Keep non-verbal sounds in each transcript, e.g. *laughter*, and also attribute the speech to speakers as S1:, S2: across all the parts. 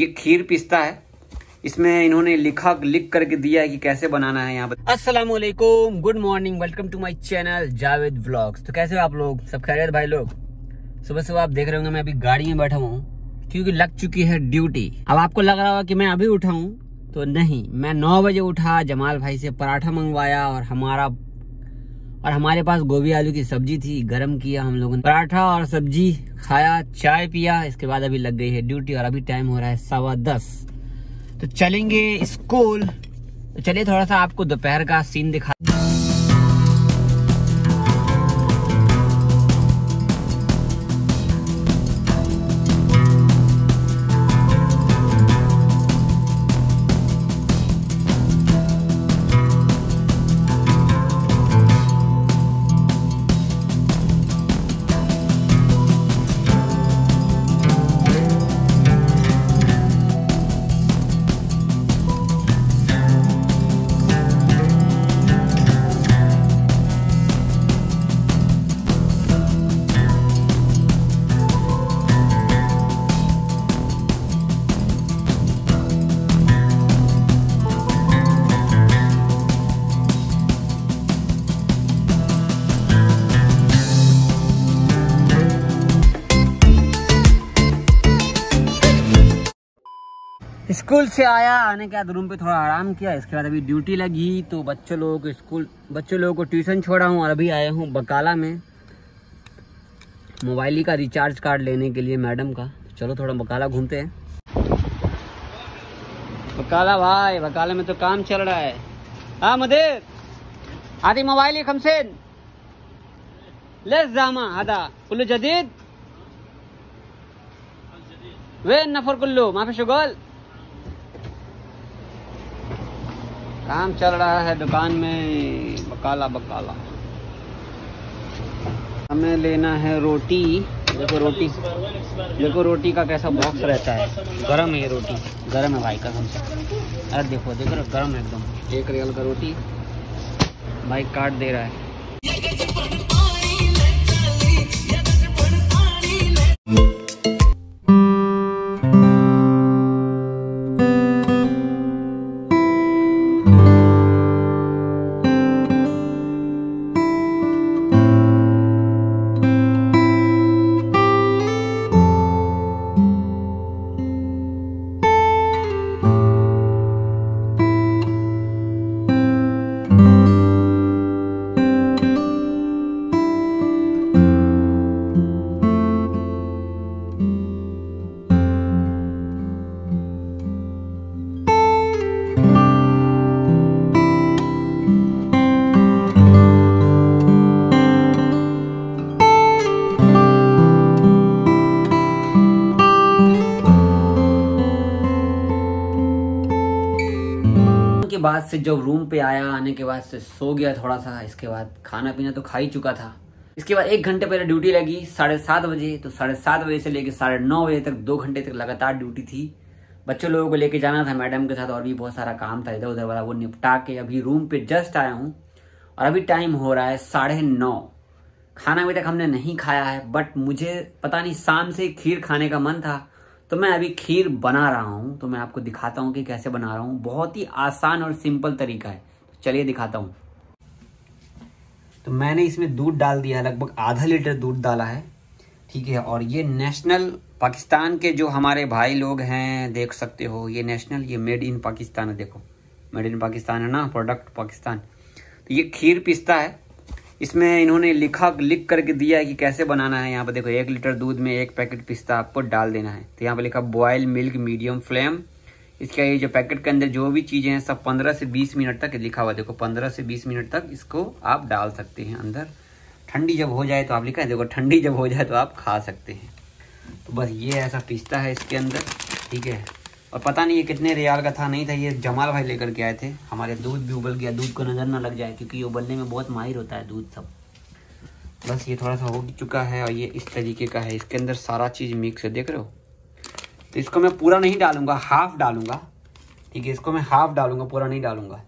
S1: ये खीर पिस्ता है इसमें इन्होंने लिखा लिख करके दिया है कि कैसे बनाना है यहाँ पर Aslam good morning welcome to my channel Javed blogs तो कैसे हो आप लोग सब खैरियत भाई लोग सुबह सुबह आप देख रहे होंगे मैं अभी गाड़ी में बैठा हूँ क्योंकि लग चुकी है ड्यूटी अब आपको लग रहा होगा कि मैं अभी उठाऊ तो नहीं मैं नौ बजे उठा जमाल भाई से पराठा मंगवाया और हमारा और हमारे पास गोभी आलू की सब्जी थी गर्म किया हम लोगों ने पराठा और सब्जी खाया चाय पिया इसके बाद अभी लग गई है ड्यूटी और अभी टाइम हो रहा है सवा दस तो चलेंगे स्कूल तो चलिए थोड़ा सा आपको दोपहर का सीन दिखा स्कूल से आया आने के बाद रूम पे थोड़ा आराम किया इसके बाद अभी ड्यूटी लगी तो बच्चों लोगों को स्कूल बच्चों लोगों को ट्यूशन छोड़ा हूँ और अभी आया हूँ बकाला में मोबाइल ही का रिचार्ज कार्ड लेने के लिए मैडम का चलो थोड़ा बकाला घूमते हैं बकाला भाई बकाला में तो काम चल रहा है हाँ मधेर आदि मोबाइल ही खमसेन लेस जामा आदा कुल्लू जदीद वे नफर कुल्लू माफी शुगल काम चल रहा है दुकान में बकाला बकाला हमें लेना है रोटी देखो रोटी देखो रोटी का कैसा बॉक्स रहता है गरम है रोटी गरम है भाई का से अरे देखो देखो गरम है एकदम एक रियल का रोटी भाई काट दे रहा है बाद से जब रूम पे आया आने के बाद से सो गया थोड़ा सा इसके बाद खाना पीना तो खा ही चुका था इसके बाद एक घंटे पहले ड्यूटी लगी साढ़े सात बजे तो साढ़े सात बजे से लेकर साढ़े नौ बजे तक दो घंटे तक लगातार ड्यूटी थी बच्चों लोगों को लेके जाना था मैडम के साथ और भी बहुत सारा काम था इधर उधर वाला वो निपटा के अभी रूम पे जस्ट आया हूँ और अभी टाइम हो रहा है साढ़े नौ खाना अभी तक हमने नहीं खाया है बट मुझे पता नहीं शाम से खीर खाने का मन था तो मैं अभी खीर बना रहा हूँ तो मैं आपको दिखाता हूँ कि कैसे बना रहा हूँ बहुत ही आसान और सिंपल तरीका है तो चलिए दिखाता हूँ तो मैंने इसमें दूध डाल दिया लगभग आधा लीटर दूध डाला है ठीक है और ये नेशनल पाकिस्तान के जो हमारे भाई लोग हैं देख सकते हो ये नेशनल ये मेड इन पाकिस्तान है देखो मेड इन पाकिस्तान है ना प्रोडक्ट पाकिस्तान तो ये खीर पिस्ता है इसमें इन्होंने लिखा लिख करके दिया है कि कैसे बनाना है यहाँ पर देखो एक लीटर दूध में एक पैकेट पिस्ता आपको डाल देना है तो यहाँ पर लिखा बॉयल मिल्क मीडियम फ्लेम इसका ये जो पैकेट के अंदर जो भी चीज़ें हैं सब 15 से 20 मिनट तक लिखा हुआ देखो 15 से 20 मिनट तक इसको आप डाल सकते हैं अंदर ठंडी जब हो जाए तो आप लिखा है देखो ठंडी जब हो जाए तो आप खा सकते हैं तो बस ये ऐसा पिस्ता है इसके अंदर ठीक है और पता नहीं ये कितने रियाल का था नहीं था ये जमाल भाई लेकर के आए थे हमारे दूध भी उबल गया दूध को नज़र ना लग जाए क्योंकि उबलने में बहुत माहिर होता है दूध सब बस ये थोड़ा सा हो चुका है और ये इस तरीके का है इसके अंदर सारा चीज़ मिक्स है देख रहे हो तो इसको मैं पूरा नहीं डालूंगा हाफ डालूंगा ठीक है इसको मैं हाफ डालूंगा पूरा नहीं डालूंगा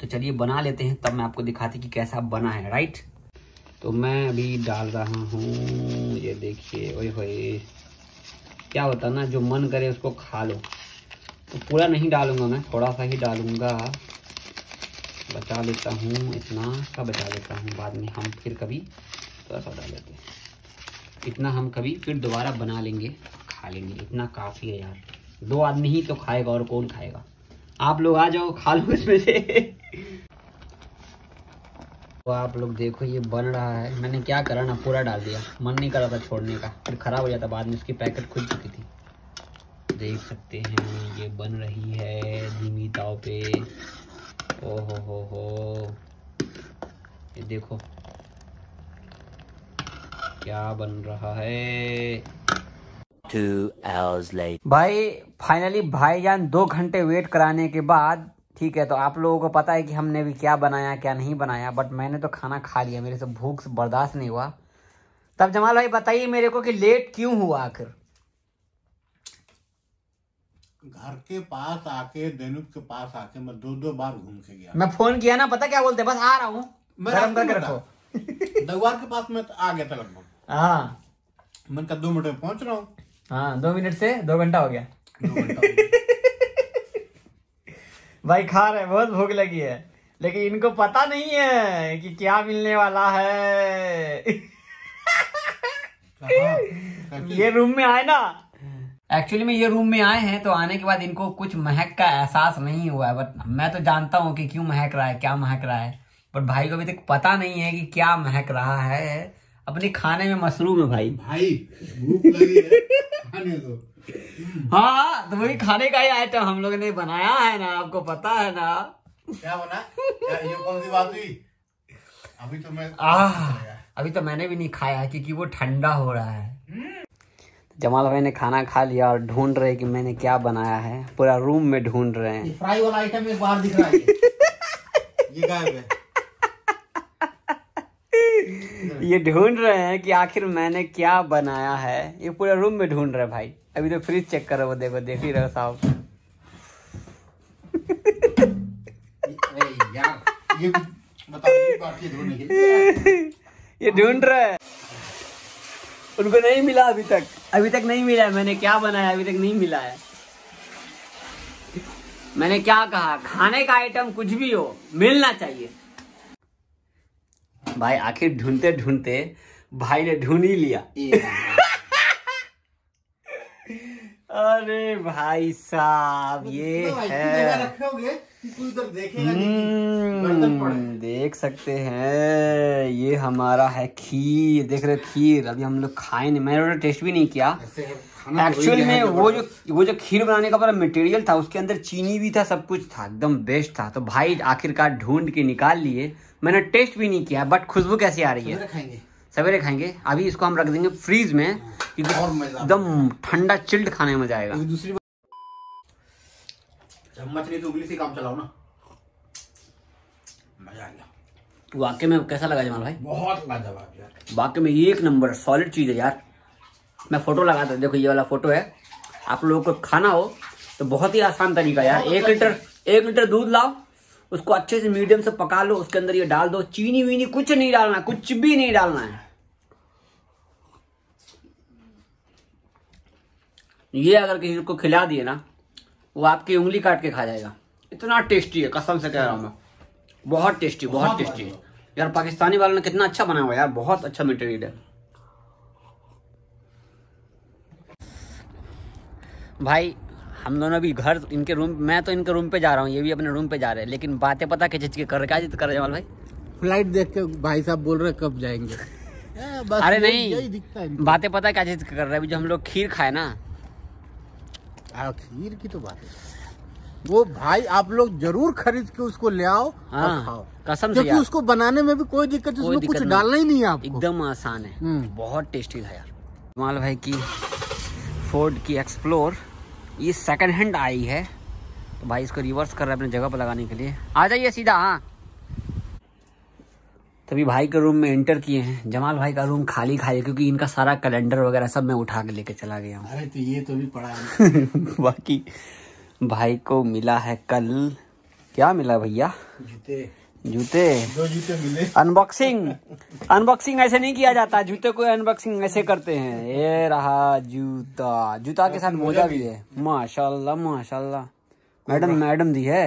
S1: तो चलिए बना लेते हैं तब मैं आपको दिखाती कि कैसा बना है राइट तो मैं अभी डाल रहा हूँ ये देखिए ओए होए क्या होता ना जो मन करे उसको खा लो तो पूरा नहीं डालूंगा मैं थोड़ा सा ही डालूंगा बचा लेता हूँ इतना सा बचा लेता हूँ बाद में हम फिर कभी थोड़ा सा डाल लेते हैं इतना हम कभी फिर दोबारा बना लेंगे खा लेंगे इतना काफ़ी है यार दो आदमी ही तो खाएगा और कौन खाएगा आप लोग आ जाओ खा लो इसमें से तो आप लोग देखो ये बन रहा है मैंने क्या करा ना पूरा डाल दिया मन नहीं कर रहा था छोड़ने का फिर ख़राब हो जाता बाद में इसकी पैकेट खुल चुकी थी देख सकते हैं ये बन रही है धीमी ताव पे ओ हो हो हो ये देखो क्या बन रहा है Two hours late. भाई फाइनली भाईजान दो घंटे वेट कराने के बाद ठीक है तो आप लोगों को पता है कि हमने भी क्या बनाया क्या नहीं बनाया बट मैंने तो खाना खा लिया मेरे से भूख से बर्दाश्त नहीं हुआ तब जमाल भाई बताइए मेरे को कि लेट क्यों हुआ आखिर घर के पास आके दैनिक के पास आके मैं दो दो बार घूम के गया मैं फोन किया ना पता क्या बोलते बस आ रहा हूँ गरम दगवार के पास मैं आ गया था लगभग हाँ मैं कद दो मिनट में पहुंच रहा हूँ हाँ दो मिनट से दो घंटा हो गया भाई खा रहे बहुत भूख लगी है लेकिन इनको पता नहीं है कि क्या मिलने वाला है *laughs* ये रूम में आए ना एक्चुअली में ये रूम में आए हैं तो आने के बाद इनको कुछ महक का एहसास नहीं हुआ है बट मैं तो जानता हूँ कि क्यों महक रहा है क्या महक रहा है बट भाई को अभी तक पता नहीं है कि क्या महक रहा है अपने खाने में मशरूम है भाई भाई भूख लगी है खाने दो हाँ तो वही खाने का ही आइटम हम लोग ने बनाया है ना आपको पता है ना क्या बना ये कौन सी बात हुई अभी तो मैं अभी तो मैंने भी नहीं खाया क्योंकि वो ठंडा हो रहा है हम्म। जमाल भाई ने खाना खा लिया और ढूंढ रहे कि मैंने क्या बनाया है पूरा रूम में ढूंढ रहे हैं फ्राई वाला आइटम एक बार दिख रहा है *laughs* ये गायब है ये ढूंढ रहे हैं कि आखिर मैंने क्या बनाया है ये पूरा रूम में ढूंढ रहे भाई अभी तो फ्रिज चेक करो वो देखो देख ही रहो साहब ये ढूंढ रहे हैं उनको नहीं मिला अभी तक अभी तक नहीं मिला है मैंने क्या बनाया अभी तक नहीं मिला है मैंने क्या कहा खाने का आइटम कुछ भी हो मिलना चाहिए भाई आखिर ढूंढते ढूंढते भाई ने ढूंढ ही लिया *laughs* अरे भाई साहब मतलब ये है हम्म, देख सकते हैं ये हमारा है खीर देख रहे खीर अभी हम लोग खाए नहीं मैंने टेस्ट भी नहीं किया एक्चुअली तो में वो जो वो जो खीर बनाने का पूरा मटेरियल था उसके अंदर चीनी भी था सब कुछ था एकदम बेस्ट था तो भाई आखिरकार ढूंढ के निकाल लिए मैंने टेस्ट भी नहीं किया बट खुशबू कैसी आ रही है सवेरे खाएंगे अभी इसको हम रख देंगे फ्रीज में हाँ। एकदम ठंडा चिल्ड खाने में मजा आएगा दूसरी चम्मच नहीं तो उंगली से काम चलाओ ना मजा आ गया वाक्य में कैसा लगा जमाल भाई बहुत लाजवाब यार वाक्य में ये एक नंबर सॉलिड चीज़ है यार मैं फोटो लगाता देखो ये वाला फोटो है आप लोगों को खाना हो तो बहुत ही आसान तरीका यार एक लीटर एक लीटर दूध लाओ उसको अच्छे से मीडियम से पका लो उसके अंदर ये डाल दो चीनी वीनी कुछ नहीं डालना कुछ भी नहीं डालना है ये अगर किसी को खिला दिए ना वो आपकी उंगली काट के खा जाएगा इतना टेस्टी है कसम से कह रहा हूँ मैं बहुत टेस्टी बहुत टेस्टी है यार पाकिस्तानी वालों ने कितना अच्छा बनाया हुआ यार बहुत अच्छा मटेरियल है भाई हम दोनों भी घर इनके रूम मैं तो इनके रूम पे जा रहा हूँ ये भी अपने रूम पे जा रहे हैं लेकिन बातें पता के चीज के कर क्या जिद कर रहे जमाल भाई फ्लाइट देख के भाई साहब बोल रहे कब जाएंगे *laughs* बस अरे नहीं बातें पता क्या चीज कर रहे हैं अभी जो हम लोग खीर खाए ना खीर की तो बात है वो भाई आप लोग जरूर खरीद के उसको ले आओ हाँ, और खाओ कसम क्योंकि उसको बनाने में भी कोई दिक्कत कोई उसमें कुछ डालना ही नहीं है आपको एकदम आसान है हम्म। बहुत टेस्टी था यार माल भाई की फोर्ड की एक्सप्लोर ये सेकंड हैंड आई है तो भाई इसको रिवर्स कर रहा है अपने जगह पर लगाने के लिए आ जाइए सीधा हाँ तभी भाई के रूम में एंटर किए हैं जमाल भाई का रूम खाली खाली क्योंकि इनका सारा कैलेंडर वगैरह सब मैं उठा के लेके चला गया हूँ अरे तो ये तो भी पड़ा है *laughs* बाकी भाई को मिला है कल क्या मिला भैया जूते जूते दो जूते मिले अनबॉक्सिंग अनबॉक्सिंग ऐसे नहीं किया जाता जूते को अनबॉक्सिंग ऐसे करते हैं ये रहा जूता जूता के साथ मोजा भी है माशाल्लाह माशाल्लाह
S2: मैडम मैडम
S1: दी है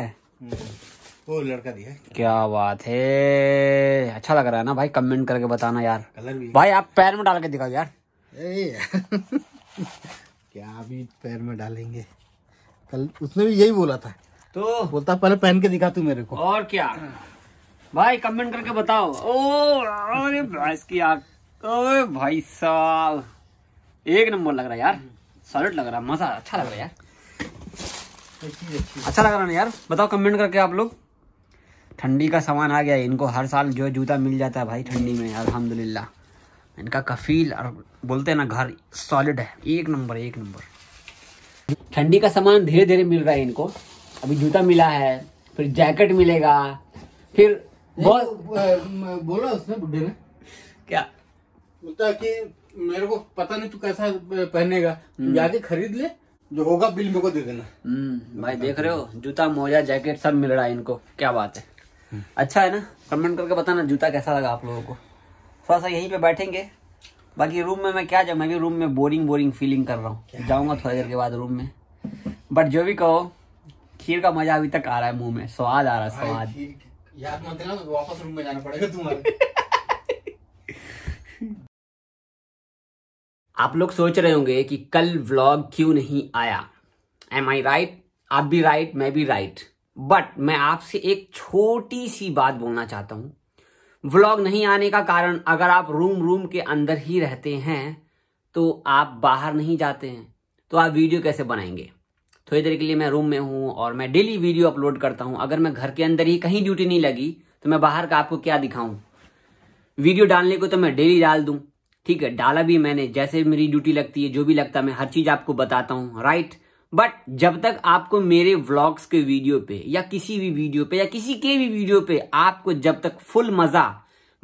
S1: वो लड़का दिया क्या बात है अच्छा लग रहा है ना भाई कमेंट करके बताना यार कलर भी भाई आप पैर में डाल के दिखाओ यार *laughs* क्या अभी पैर में डालेंगे कल उसने भी यही बोला था तो बोलता पहले पहन के दिखा तू मेरे को और क्या भाई कमेंट करके बताओ ओ अरे की ओए भाई साहब एक नंबर लग रहा यार सॉलिड लग रहा मजा अच्छा लग रहा यार अच्छा लग रहा ना यार बताओ कमेंट करके आप लोग ठंडी का सामान आ गया इनको हर साल जो जूता मिल जाता है भाई ठंडी में अलहमदिल्ला इनका कफील और बोलते हैं ना घर सॉलिड है एक नंबर एक नंबर ठंडी का सामान धीरे धीरे मिल रहा है इनको अभी जूता मिला है फिर जैकेट मिलेगा फिर बहुत बोला उसने बुढ़े ने क्या बोलता कि मेरे को पता नहीं तू कैसा पहनेगा हम्म। जाके खरीद ले जो होगा बिल मेरे को दे देना हम्म, भाई देख रहे हो जूता मोजा जैकेट सब मिल रहा है इनको क्या बात है अच्छा है ना कमेंट करके बताना जूता कैसा लगा आप लोगों को थोड़ा सा यहीं पे बैठेंगे बाकी रूम में मैं क्या जाऊँ मैं भी रूम में बोरिंग बोरिंग फीलिंग कर रहा हूँ जाऊँगा थोड़ी देर के बाद रूम में बट जो भी कहो खीर का मजा अभी तक आ रहा है मुंह में स्वाद आ रहा है स्वाद तो वापस रूम में जाना पड़ेगा तुम्हारे *laughs* आप लोग सोच रहे होंगे कि कल व्लॉग क्यों नहीं आया एम आई राइट आप भी राइट मैं भी राइट बट मैं आपसे एक छोटी सी बात बोलना चाहता हूं व्लॉग नहीं आने का कारण अगर आप रूम रूम के अंदर ही रहते हैं तो आप बाहर नहीं जाते हैं तो आप वीडियो कैसे बनाएंगे थोड़ी देर के लिए मैं रूम में हूं और मैं डेली वीडियो अपलोड करता हूं अगर मैं घर के अंदर ही कहीं ड्यूटी नहीं लगी तो मैं बाहर का आपको क्या दिखाऊं वीडियो डालने को तो मैं डेली डाल दूं ठीक है डाला भी मैंने जैसे मेरी ड्यूटी लगती है जो भी लगता है मैं हर चीज आपको बताता हूं राइट बट जब तक आपको मेरे व्लॉग्स के वीडियो पे या किसी भी वीडियो पे या किसी के भी वीडियो पे आपको जब तक फुल मजा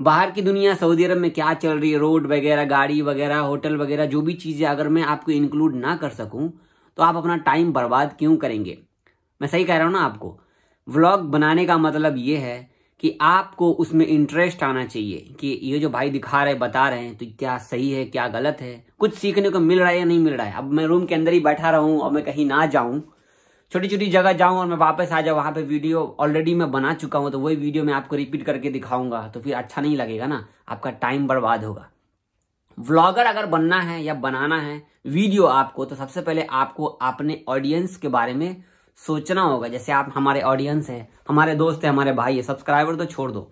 S1: बाहर की दुनिया सऊदी अरब में क्या चल रही है रोड वगैरह गाड़ी वगैरह होटल वगैरह जो भी चीजें अगर मैं आपको इंक्लूड ना कर सकूं तो आप अपना टाइम बर्बाद क्यों करेंगे मैं सही कह रहा हूं ना आपको व्लॉग बनाने का मतलब ये है कि आपको उसमें इंटरेस्ट आना चाहिए कि ये जो भाई दिखा रहे बता रहे हैं तो क्या सही है क्या गलत है कुछ सीखने को मिल रहा है या नहीं मिल रहा है अब मैं रूम के अंदर ही बैठा रहूं और मैं कहीं ना जाऊं छोटी छोटी जगह जाऊं और मैं वापस आ जाऊँ वहां पे वीडियो ऑलरेडी मैं बना चुका हूं तो वही वीडियो मैं आपको रिपीट करके दिखाऊंगा तो फिर अच्छा नहीं लगेगा ना आपका टाइम बर्बाद होगा व्लॉगर अगर बनना है या बनाना है वीडियो आपको तो सबसे पहले आपको अपने ऑडियंस के बारे में सोचना होगा जैसे आप हमारे ऑडियंस हैं हमारे दोस्त हैं हमारे भाई है सब्सक्राइबर तो छोड़ दो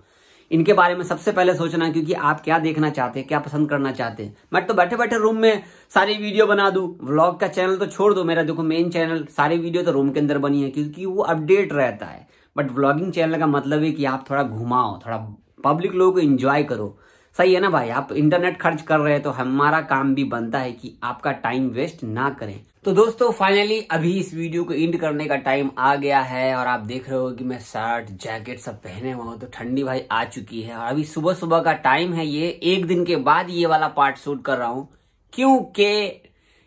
S1: इनके बारे में सबसे पहले सोचना क्योंकि आप क्या देखना चाहते हैं क्या पसंद करना चाहते हैं मैं तो बैठे बैठे रूम में सारी वीडियो बना दू व्लॉग का चैनल तो छोड़ दो मेरा देखो मेन चैनल सारी वीडियो तो रूम के अंदर बनी है क्योंकि वो अपडेट रहता है बट व्लॉगिंग चैनल का मतलब है कि आप थोड़ा घुमाओ थोड़ा पब्लिक लोगों को इंजॉय करो सही है ना भाई आप इंटरनेट खर्च कर रहे हैं तो हमारा काम भी बनता है कि आपका टाइम वेस्ट ना करें तो दोस्तों फाइनली अभी इस वीडियो को एंड करने का टाइम आ गया है और आप देख रहे हो कि मैं शर्ट जैकेट सब पहने हुआ हूँ तो ठंडी भाई आ चुकी है और अभी सुबह सुबह का टाइम है ये एक दिन के बाद ये वाला पार्ट शूट कर रहा हूँ क्योंकि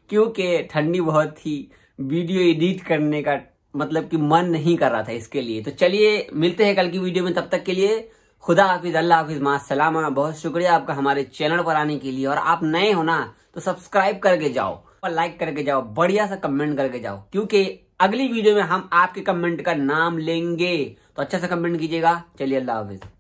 S1: क्योंकि ठंडी बहुत थी वीडियो एडिट करने का मतलब कि मन नहीं कर रहा था इसके लिए तो चलिए मिलते हैं कल की वीडियो में तब तक के लिए खुदा हाफिज अल्लाह हाफिज माँ बहुत शुक्रिया आपका हमारे चैनल पर आने के लिए और आप नए हो ना तो सब्सक्राइब करके जाओ और लाइक करके जाओ बढ़िया सा कमेंट करके जाओ क्योंकि अगली वीडियो में हम आपके कमेंट का नाम लेंगे तो अच्छा सा कमेंट कीजिएगा चलिए अल्लाह हाफिज